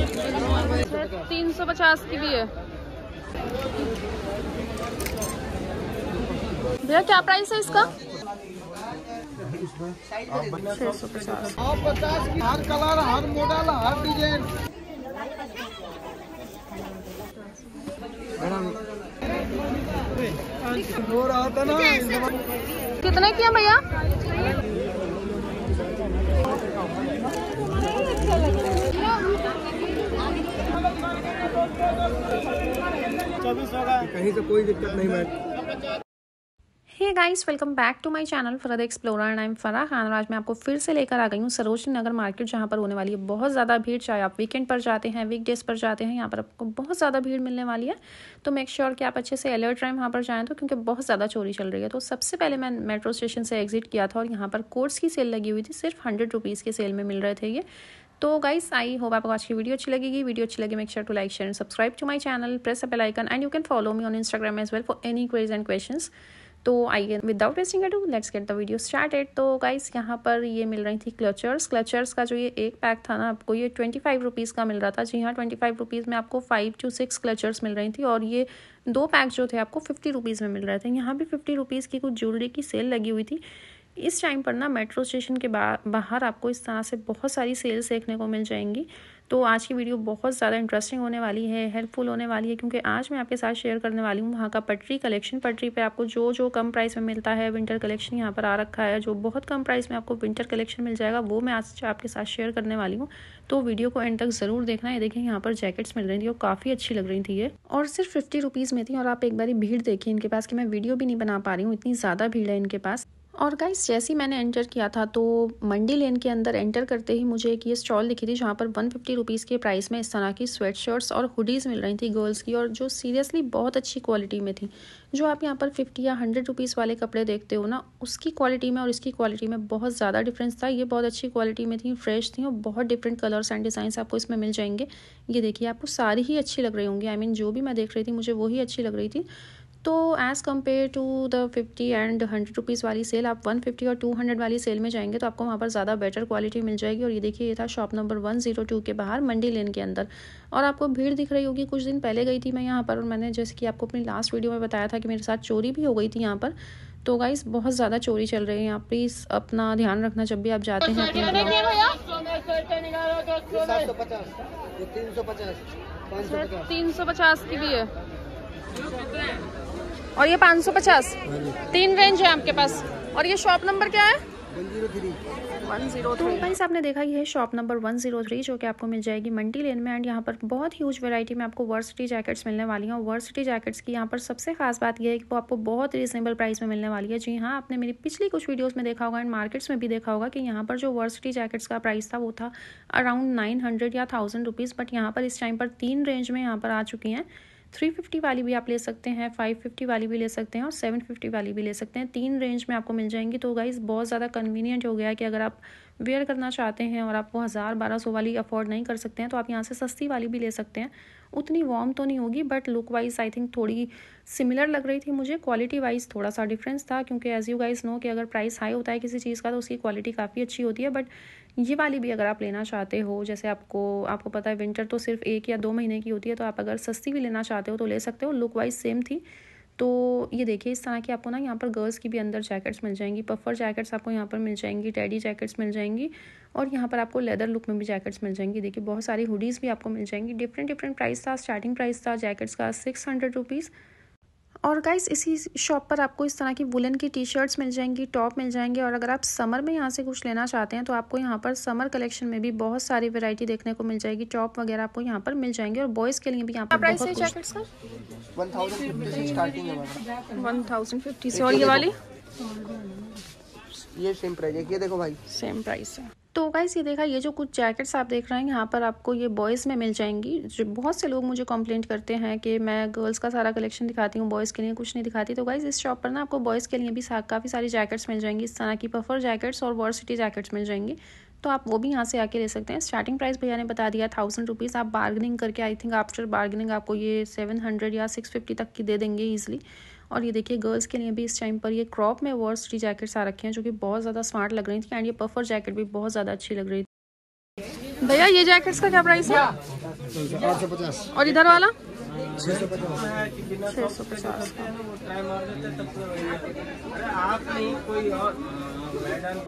तीन सौ पचास की भी है भैया क्या प्राइस है इसका छः सौ हर कलर हर मॉडल हर डिजाइन कितने किया भैया कहीं से कोई दिक्कत नहीं मैं है guys welcome back to my channel फरद explorer and I am Farah Khan आज मैं आपको फिर से लेकर आ गई हूँ सरोजनी नगर मार्केट जहाँ पर होने वाली है बहुत ज़्यादा भीड़ चाहे आप वीकेंड पर जाते हैं वीकडेज पर जाते हैं यहाँ पर आपको बहुत ज़्यादा भीड़ मिलने वाली है तो मेक श्योर sure कि आप अच्छे से अलर्ट रहें वहाँ पर जाएँ तो क्योंकि बहुत ज़्यादा चोरी चल रही है तो सबसे पहले मैं मेट्रो स्टेशन से एग्जिट किया था और यहाँ पर कोर्स की सेल लगी हुई थी सिर्फ हंड्रेड रुपीज़ के सेल में मिल रहे थे ये तो गाइस आई होप आपको आज की वीडियो अच्छी लगेगी वीडियो अच्छी लगी make sure to like share and subscribe to my channel press a icon and you can follow me on Instagram as well for any queries and question तो I आइए without wasting to let's get the video started तो guys यहाँ पर ये मिल रही थी clutchers clutchers का जो ये एक पैक था ना आपको ये ट्वेंटी फाइव रुपीज़ का मिल रहा था जी हाँ ट्वेंटी फाइव रुपीज़ में आपको फाइव टू सिक्स क्लचर्स मिल रही थी और ये दो पैक जो थे आपको फिफ्टी रुपीज़ में मिल रहे थे यहाँ भी फिफ्टी रुपीज़ की कुछ ज्वेलरी की सेल लगी हुई थी इस टाइम पर ना मेट्रो स्टेशन के बाहर आपको इस तरह से बहुत सारी सेल्स देखने को मिल जाएंगी तो आज की वीडियो बहुत ज़्यादा इंटरेस्टिंग होने वाली है हेल्पफुल होने वाली है क्योंकि आज मैं आपके साथ शेयर करने वाली हूँ वहाँ का पटरी कलेक्शन पटरी पे आपको जो जो कम प्राइस में मिलता है विंटर कलेक्शन यहाँ पर आ रखा है जो बहुत कम प्राइस में आपको विंटर कलेक्शन मिल जाएगा वो मैं आज आपके साथ शेयर करने वाली हूँ तो वीडियो को एंड तक ज़रूर देखना है देखिए यहाँ पर जैकेट्स मिल रही थी और काफ़ी अच्छी लग रही थी ये और सिर्फ फिफ्टी रुपीज़ में थी और आप एक बार भीड़ देखिए इनके पास कि मैं वीडियो भी नहीं बना पा रही हूँ इतनी ज़्यादा भीड़ है इनके पास और गाइस जैसे ही मैंने एंटर किया था तो मंडी लेन के अंदर एंटर करते ही मुझे एक ये स्टॉल दिखी थी जहाँ पर वन फिफ्टी रुपीज़ के प्राइस में इस तरह की स्वेट शर्ट्स और हुडीज़ मिल रही थी गर्ल्स की और जो सीरियसली बहुत अच्छी क्वालिटी में थी जो आप यहाँ पर फिफ्टी या हंड्रेड रुपीज़ वाले कपड़े देखते हो ना उसकी क्वालिटी में और इसकी क्वालिटी में बहुत ज़्यादा डिफरेंस था ये बहुत अच्छी क्वालिटी में थी फ्रेश थी और बहुत डिफरेंट कलर्स एंड डिज़ाइन आपको इसमें मिल जाएंगे ये देखिए आपको सारी ही अच्छी लग रही होंगी आई मीन जो भी मैं देख रही थी मुझे वही अच्छी लग रही थी तो as compare to the fifty and hundred rupees वाली सेल आप वन फिफ्टी और टू हंड्रेड वाली सेल में जाएंगे तो आपको वहाँ पर ज़्यादा बेटर क्वालिटी मिल जाएगी और ये देखिए ये था shop number one zero two के बाहर मंडी लेन के अंदर और आपको भीड़ दिख रही होगी कुछ दिन पहले गई थी मैं यहाँ पर और मैंने जैसे कि आपको अपनी लास्ट वीडियो में बताया था कि मेरे साथ चोरी भी हो गई थी यहाँ पर तो गाइस बहुत ज़्यादा चोरी चल रही है यहाँ प्लीज़ अपना ध्यान रखना जब भी आप जाते हैं तीन सौ पचास की भी है और ये 550 हाँ तीन रेंज है आपके पास और ये शॉप नंबर क्या है तो गाइस आपने देखा ये है शॉप नंबर 103 जो कि आपको मिल जाएगी मंडी लेन में एंड यहाँ पर बहुत ह्यूज वैरायटी में आपको वर्सिटी जैकेट्स मिलने वाली हैं और वर्सिटी जैकेट्स की यहाँ पर सबसे खास बात यह है कि वो आपको बहुत रीजनेबल प्राइस में मिलने वाली है जी हाँ आपने मेरी पिछली कुछ वीडियोज़ में देखा होगा एंड मार्केट्स में भी देखा होगा कि यहाँ पर जो वर्सिटी जैकेट्स का प्राइस था वो था अराउंड नाइन या थाउजेंड रुपीज़ बट यहाँ पर इस टाइम पर तीन रेंज में यहाँ पर आ चुकी हैं थ्री फिफ्टी वाली भी आप ले सकते हैं फाइव फिफ्टी वाली भी ले सकते हैं और सेवन फिफ्टी वाली भी ले सकते हैं तीन रेंज में आपको मिल जाएंगी तो गाइज़ बहुत ज़्यादा कन्वीनियंट हो गया है कि अगर आप वेयर करना चाहते हैं और आप वो हज़ार बारह सौ वाली अफोर्ड नहीं कर सकते हैं तो आप यहाँ से सस्ती वाली भी ले सकते हैं उतनी वार्म तो नहीं होगी but look wise I think थोड़ी सिमिलर लग रही थी मुझे क्वालिटी वाइज थोड़ा सा डिफरेंस था क्योंकि एज यू गाइज नो कि अगर प्राइस हाई होता है किसी चीज़ का तो उसकी क्वालिटी काफ़ी अच्छी होती है बट ये वाली भी अगर आप लेना चाहते हो जैसे आपको आपको पता है विंटर तो सिर्फ एक या दो महीने की होती है तो आप अगर सस्ती भी लेना चाहते हो तो ले सकते हो लुक वाइज सेम थी तो ये देखिए इस तरह की आपको ना यहाँ पर गर्ल्स की भी अंदर जैकेट्स मिल जाएंगी पफर जैकेट्स आपको यहाँ पर मिल जाएंगी टैडी जैकेट्स मिल जाएंगी और यहाँ पर आपको लेदर लुक में भी जैकेट्स मिल जाएंगी देखिए बहुत सारी हुडीज़ भी आपको मिल जाएंगी डिफरेंट डिफरेंट प्राइस था स्टार्टिंग प्राइस था जैकेट्स का सिक्स हंड्रेड रुपीज़ और गाइस इसी शॉप पर आपको इस तरह की वुलन की टी शर्ट्स मिल जाएंगी टॉप मिल जाएंगे और अगर आप समर में यहाँ से कुछ लेना चाहते हैं तो आपको यहाँ पर समर कलेक्शन में भी बहुत सारी वैरायटी देखने को मिल जाएगी टॉप वगैरह आपको यहाँ पर मिल जाएंगे और बॉयज़ के लिए भी यहाँ पर प्राइस है वन थाउजेंड फिफ्टी से और ये वाली ये सेम प्राइस है ये देखो भाई सेम प्राइस है तो गाइस ये देखा ये जो कुछ जैकेट्स आप देख रहे हैं यहाँ पर आपको ये बॉयज़ में मिल जाएंगी जो बहुत से लोग मुझे कॉम्प्लेंट करते हैं कि मैं गर्ल्स का सारा कलेक्शन दिखाती हूँ बॉयज़ के लिए कुछ नहीं दिखाती तो गाइज़ इस शॉप पर ना आपको बॉयज़ के लिए भी काफ़ी सारी जैकेट्स मिल जाएंगी इस तरह की पफर जैकेट्स और वॉर सिटी जैकेट्स मिल जाएंगी तो आप वो भी यहाँ से आके ले सकते हैं स्टार्टिंग प्राइस भैया ने बता दिया थाउजेंड रुपीज़ आप बार्गनिंग करके आई थिंक आफ्टर बार्गनिंग आपको ये सेवन हंड्रेड या सिक्स फिफ्टी तक की दे देंगे ईजिली और ये देखिए गर्ल्स के लिए भी इस टाइम पर ये क्रॉप में वर्सटी जैकेट्स आ रखे हैं जो कि बहुत ज़्यादा स्मार्ट लग रही थी एंड ये पफर जैकेट भी बहुत ज़्यादा अच्छी लग रही थी भैया ये जैकेट्स का क्या प्राइस है और इधर वाला छः सौ पचास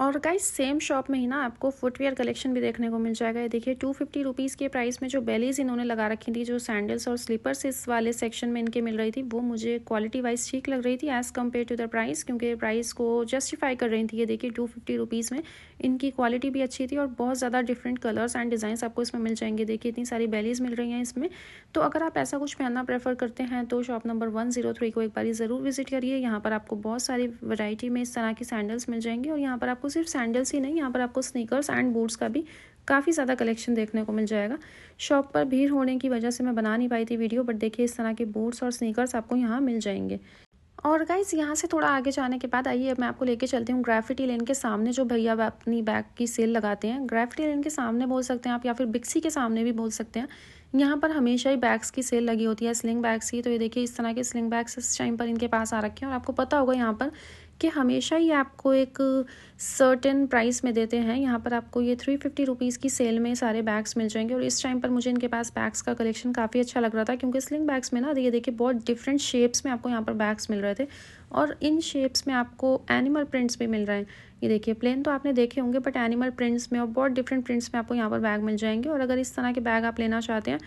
और गाइस सेम शॉप में ही ना आपको फुटवेयर कलेक्शन भी देखने को मिल जाएगा ये देखिए टू फिफ्टी रुपीज़ के प्राइस में जो बेलीज इन्होंने लगा रखी थी जो सैंडल्स और स्लीपर्स इस वाले सेक्शन में इनके मिल रही थी वो मुझे क्वालिटी वाइज ठीक लग रही थी as compare to the price क्योंकि प्राइस को जस्टिफाई कर रही थी ये देखिए टू फिफ्टी रुपीज़ में इनकी क्वालिटी भी अच्छी थी और बहुत ज़्यादा डिफरेंट कलर्स एंड डिजाइन आपको इसमें मिल जाएंगे देखिए इतनी सारी बेलीज मिल रही हैं इसमें तो अगर आप ऐसा कुछ पहनना प्रेफर करते हैं तो shop number one zero three को एक बार ज़रूर विजिट करिए यहाँ पर आपको बहुत सारी वरायटी में इस तरह की सैंडल्स मिल जाएंगी और यहाँ पर आपको सिर्फ सैंडल्स ही नहीं यहाँ पर आपको स्नीकर्स एंड बूट्स का भी काफ़ी ज़्यादा कलेक्शन देखने को मिल जाएगा शॉप पर भीड़ होने की वजह से मैं बना नहीं पाई थी वीडियो बट देखिए इस तरह के बूट्स और स्नीकर्स आपको यहाँ मिल जाएंगे और गाइज यहाँ से थोड़ा आगे जाने के बाद आइए मैं आपको लेके चलती हूँ ग्रेफिटी लेन के सामने जो भैया अपनी बैग की सेल लगाते हैं ग्रेफिटी लेन के सामने बोल सकते हैं आप या फिर बिक्सी के सामने भी बोल सकते हैं यहाँ पर हमेशा ही बैग्स की सेल लगी होती है स्लिंग बैग्स की तो ये देखिए इस तरह के स्लिंग बैग्स इस टाइम पर इनके पास आ रखे हैं और आपको पता होगा यहाँ पर कि हमेशा ही आपको एक सर्टेन प्राइस में देते हैं यहाँ पर आपको ये थ्री फिफ्टी रुपीज़ की सेल में सारे बैग्स मिल जाएंगे और इस टाइम पर मुझे इनके पास बैग्स का कलेक्शन काफ़ी अच्छा लग रहा था क्योंकि स्लिंग बैग्स में ना ये देखिए बहुत डिफरेंट शेप्स में आपको यहाँ पर बैग्स मिल रहे थे और इन शेप्स में आपको एनिमल प्रिंट्स भी मिल रहे हैं ये देखिए प्लेन तो आपने देखे होंगे बट एनिमल प्रिंट्स में और बहुत डिफरेंट प्रिंट्स में आपको यहाँ पर बैग मिल जाएंगे और अगर इस तरह के बैग आप लेना चाहते हैं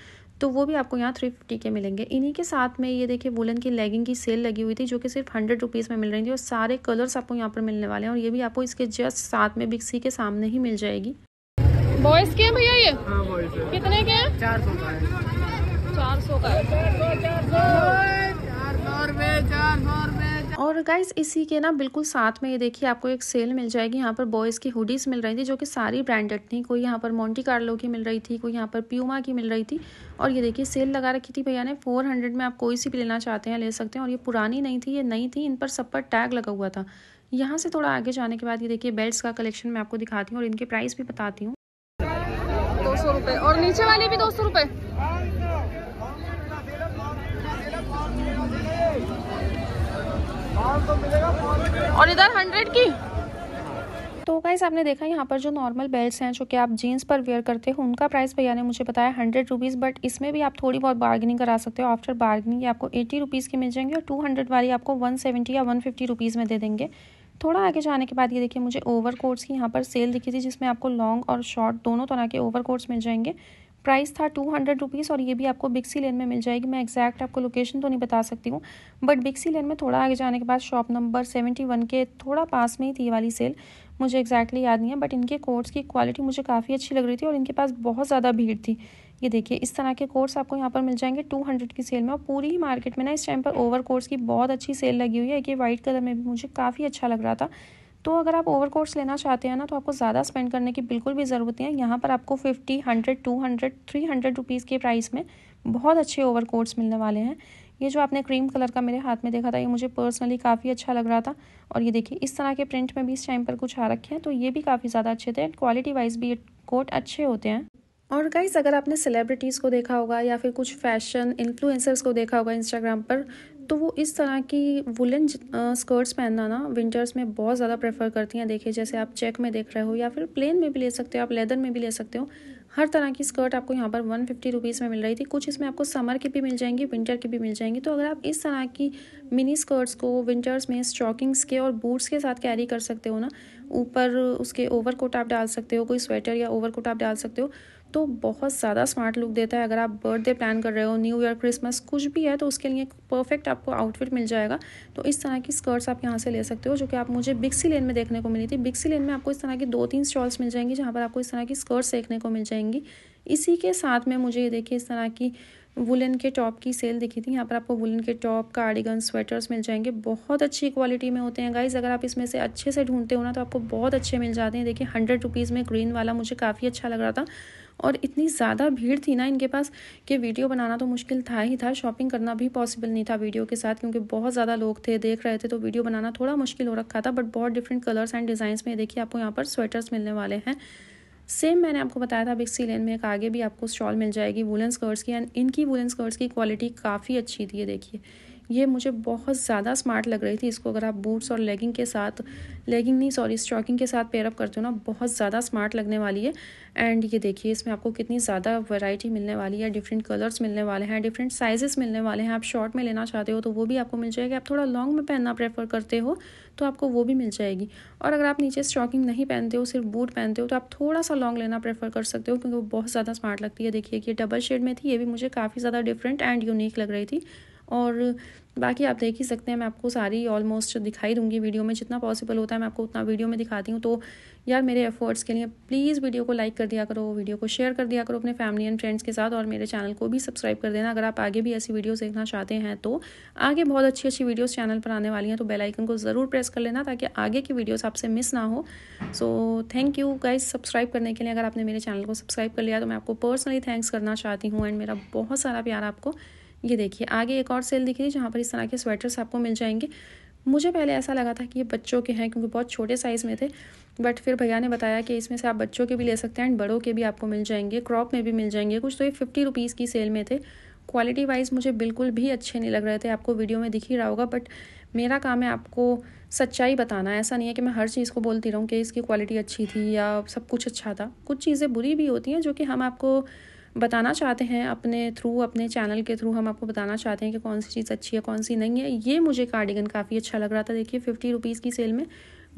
तो वो भी आपको यहाँ थ्री फिफ्टी के मिलेंगे इन्हीं के साथ में ये देखिए वुलन की लेगिंग की सेल लगी हुई थी जो कि सिर्फ हंड्रेड रुपीज़ में मिल रही थी और सारे कलर्स आपको यहाँ पर मिलने वाले हैं और ये भी आपको इसके जस्ट साथ में बिक्सी के सामने ही मिल जाएगी बॉयज़ के भैया ये हाँ, कितने के चार सौ चार सौ का चार सौ चार सौ और गाइस इसी के ना बिल्कुल साथ में ये देखिए आपको एक सेल मिल जाएगी यहाँ पर बॉयज़ की हुडीज़ मिल रही थी जो कि सारी ब्रांडेड थी कोई यहाँ पर मोन्टी कार्लो की मिल रही थी कोई यहाँ पर प्यूमा की मिल रही थी और ये देखिए सेल लगा रखी थी भैया ने फोर हंड्रेड में आप कोई सी भी लेना चाहते हैं ले सकते हैं और ये पुरानी नहीं थी ये नई थी इन पर सब पर टैग लगा हुआ था यहाँ से थोड़ा आगे जाने के बाद ये देखिए बेल्ट का कलेक्शन मैं आपको दिखाती हूँ और इनके प्राइस भी बताती हूँ दो सौ रुपये और नीचे वाले भी दो सौ रुपये और इधर हंड्रेड की तो गाइस आपने देखा यहाँ पर जो नॉर्मल बेल्ट्स हैं जो कि आप जीन्स पर वेयर करते हो उनका प्राइस भैया ने मुझे बताया हंड्रेड रुपीज़ बट इसमें भी आप थोड़ी बहुत बार्गेनिंग करा सकते हो आफ्टर बार्गेनिंग आपको एट्टी रुपीज़ की मिल जाएंगे और टू हंड्रेड वाली आपको वन सेवेंटी या वन फिफ्टी रुपीज़ में दे देंगे थोड़ा आगे जाने के बाद ये देखिए मुझे ओवर कोट्स की यहाँ पर सेल दिखी थी जिसमें आपको लॉन्ग और शॉर्ट दोनों तरह के ओवर कोट्स मिल जाएंगे प्राइस था टू हंड्रेड रुपीज़ और ये भी आपको बिक्सी लेन में मिल जाएगी मैं एक्जैक्ट आपको लोकेशन तो नहीं बता सकती हूँ बट बिक्सी लेन में थोड़ा आगे जाने के बाद शॉप नंबर सेवेंटी वन के थोड़ा पास में ही थी वाली सेल मुझे एक्जैक्टली याद नहीं है बट इनके कोर्ट्स की क्वालिटी मुझे काफ़ी अच्छी लग रही थी और इनके पास बहुत ज़्यादा भीड़ थी ये देखिए इस तरह के कोर्स आपको यहाँ पर मिल जाएंगे टू हंड्रेड की सेल में और पूरी ही मार्केट में ना इस टाइम पर ओवर कोर्स की बहुत अच्छी सेल लगी हुई है कि वाइट कलर में भी मुझे काफ़ी अच्छा लग रहा था तो अगर आप ओवर कोर्स लेना चाहते हैं ना तो आपको ज़्यादा स्पेंड करने की बिल्कुल भी ज़रूरत नहीं है यहाँ पर आपको fifty hundred two hundred three hundred rupees के प्राइस में बहुत अच्छे ओवर कोट्स मिलने वाले हैं ये जो आपने क्रीम कलर का मेरे हाथ में देखा था ये मुझे पर्सनली काफ़ी अच्छा लग रहा था और ये देखिए इस तरह के प्रिंट में भी इस टाइम पर कुछ आ रखे हैं तो ये भी काफ़ी ज़्यादा अच्छे थे एंड क्वालिटी वाइज भी ये कोट अच्छे होते हैं और गाइज अगर आपने सेलिब्रिटीज़ को देखा होगा या फिर कुछ फैशन इन्फ्लुएंसर्स को देखा होगा इंस्टाग्राम पर तो वो इस तरह की वुलन स्कर्ट्स पहनना ना विंटर्स में बहुत ज़्यादा प्रेफर करती हैं देखिए जैसे आप चेक में देख रहे हो या फिर प्लेन में भी ले सकते हो आप लेदर में भी ले सकते हो हर तरह की स्कर्ट आपको यहाँ पर वन फिफ्टी रुपीज़ में मिल रही थी कुछ इसमें आपको समर की भी मिल जाएंगी विंटर की भी मिल जाएंगी तो अगर आप इस तरह की मिनी स्कर्ट्स को विंटर्स में स्टॉकिंग्स के और बूट्स के साथ कैरी कर सकते हो ना ऊपर उसके ओवर कोट आप डाल सकते हो कोई स्वेटर या ओवर कोट आप डाल सकते हो तो बहुत ज़्यादा स्मार्ट लुक देता है अगर आप बर्थडे प्लान कर रहे हो न्यू ईयर क्रिसमस कुछ भी है तो उसके लिए परफेक्ट आपको आउटफिट मिल जाएगा तो इस तरह की स्कर्ट्स आप यहाँ से ले सकते हो जो कि आप मुझे बिक्सी लेन में देखने को मिली थी बिक्सी लेन में आपको इस तरह की दो तीन स्टॉल्स मिल जाएंगी जहाँ पर आपको इस तरह की स्कर्ट्स देखने को मिल जाएंगी इसी के साथ में मुझे ये देखिए इस तरह की वुलन के टॉप की सेल दिखी थी यहाँ पर आपको वुलन के टॉप कार्डिगन स्वेटर्स मिल जाएंगे बहुत अच्छी क्वालिटी में होते हैं गाइज अगर आप इसमें से अच्छे से ढूंढते हो ना तो आपको बहुत अच्छे मिल जाते हैं देखिए हंड्रेड रुपीज़ में ग्रीन वाला मुझे काफ़ी अच्छा लग रहा था और इतनी ज़्यादा भीड़ थी ना इनके पास कि वीडियो बनाना तो मुश्किल था ही था शॉपिंग करना भी पॉसिबल नहीं था वीडियो के साथ क्योंकि बहुत ज़्यादा लोग थे देख रहे थे तो वीडियो बनाना थोड़ा मुश्किल हो रखा था बट बहुत डिफरेंट कलर्स एंड डिज़ाइंस में देखिए आपको यहाँ पर स्वेटर्स मिलने वाले हैं सेम मैंने आपको बताया था बिक्सी लेन में एक आगे भी आपको स्टॉल मिल जाएगी वुलन स्कर्ट्स की एंड इनकी वुलन स्कर्ट्स की क्वालिटी काफ़ी अच्छी थी ये देखिए ये मुझे बहुत ज़्यादा स्मार्ट लग रही थी इसको अगर आप बूट्स और लेगिंग के साथ लेगिंग नहीं सॉरी स्टॉकिंग के साथ पेयरअप करते हो ना बहुत ज़्यादा स्मार्ट लगने वाली है एंड ये देखिए इसमें आपको कितनी ज़्यादा वैरायटी मिलने वाली है डिफरेंट कलर्स मिलने वाले हैं डिफरेंट साइजेस मिलने वाले हैं आप शॉर्ट में लेना चाहते हो तो वो भी आपको मिल जाएगी आप थोड़ा लॉन्ग में पहनना प्रेफर करते हो तो आपको वो भी मिल जाएगी और अगर आप नीचे स्टॉकिंग नहीं पहनते हो सिर्फ बूट पहनते हो तो आप थोड़ा सा लॉन्ग लेना प्रेफर कर सकते हो क्योंकि वो बहुत ज़्यादा स्मार्ट लगती है देखिए कि डबल शेड में थी ये भी मुझे काफ़ी ज़्यादा डिफरेंट एंड यूनिक लग रही थी और बाकी आप देख ही सकते हैं मैं आपको सारी ऑलमोस्ट दिखाई दूंगी वीडियो में जितना पॉसिबल होता है मैं आपको उतना वीडियो में दिखाती हूँ तो यार मेरे एफर्ट्स के लिए प्लीज़ वीडियो को लाइक कर दिया करो वीडियो को शेयर कर दिया करो अपने फैमिली एंड फ्रेंड्स के साथ और मेरे चैनल को भी सब्सक्राइब कर देना अगर आप आगे भी ऐसी वीडियोज़ देखना चाहते हैं तो आगे बहुत अच्छी अच्छी वीडियोज़ चैनल पर आने वाली हैं तो बेलाइकन को ज़रूर प्रेस कर लेना ताकि आगे की वीडियोज़ आपसे मिस ना हो so thank you guys subscribe करने के लिए अगर आपने मेरे चैनल को सब्सक्राइब कर लिया तो मैं आपको पर्सनली थैंक्स करना चाहती हूँ एंड मेरा बहुत सारा प्यार आपको ये देखिए आगे एक और सेल दिख रही है जहाँ पर इस तरह के स्वेटर्स आपको मिल जाएंगे मुझे पहले ऐसा लगा था कि ये बच्चों के हैं क्योंकि बहुत छोटे साइज़ में थे बट फिर भैया ने बताया कि इसमें से आप बच्चों के भी ले सकते हैं एंड बड़ों के भी आपको मिल जाएंगे क्रॉप में भी मिल जाएंगे कुछ तो ये फिफ्टी रुपीज़ की सेल में थे क्वालिटी वाइज मुझे बिल्कुल भी अच्छे नहीं लग रहे थे आपको वीडियो में दिख ही रहा होगा बट मेरा काम है आपको सच्चाई बताना ऐसा नहीं है कि मैं हर चीज़ को बोलती रहूँ कि इसकी क्वालिटी अच्छी थी या सब कुछ अच्छा था कुछ चीज़ें बुरी भी होती हैं जो कि हम आपको बताना चाहते हैं अपने थ्रू अपने चैनल के थ्रू हम आपको बताना चाहते हैं कि कौन सी चीज़ अच्छी है कौन सी नहीं है ये मुझे कार्डिगन काफ़ी अच्छा लग रहा था देखिए फिफ्टी रुपीज़ की सेल में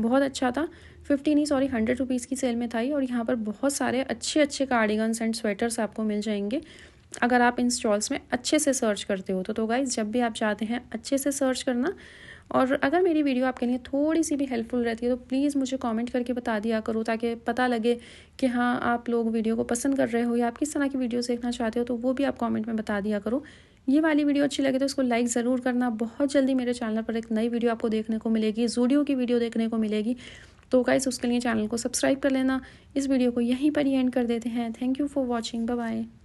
बहुत अच्छा था फिफ्टी नहीं सॉरी हंड्रेड रुपीज़ की सेल में था ही और यहाँ पर बहुत सारे अच्छे अच्छे कार्डिगन्स एंड स्वेटर्स आपको मिल जाएंगे अगर आप इन स्टॉल्स में अच्छे से सर्च करते हो तो तो गाइज जब भी आप चाहते हैं अच्छे से सर्च करना और अगर मेरी वीडियो आपके लिए थोड़ी सी भी हेल्पफुल रहती है तो प्लीज़ मुझे कमेंट करके बता दिया करो ताकि पता लगे कि हाँ आप लोग वीडियो को पसंद कर रहे हो या आप किस तरह की वीडियो देखना चाहते हो तो वो भी आप कमेंट में बता दिया करो ये वाली वीडियो अच्छी लगे तो इसको लाइक ज़रूर करना बहुत जल्दी मेरे चैनल पर एक नई वीडियो आपको देखने को मिलेगी जूडियो की वीडियो देखने को मिलेगी तो गाइस उसके लिए चैनल को सब्सक्राइब कर लेना इस वीडियो को यहीं पर ही एंड कर देते हैं thank you for watching bye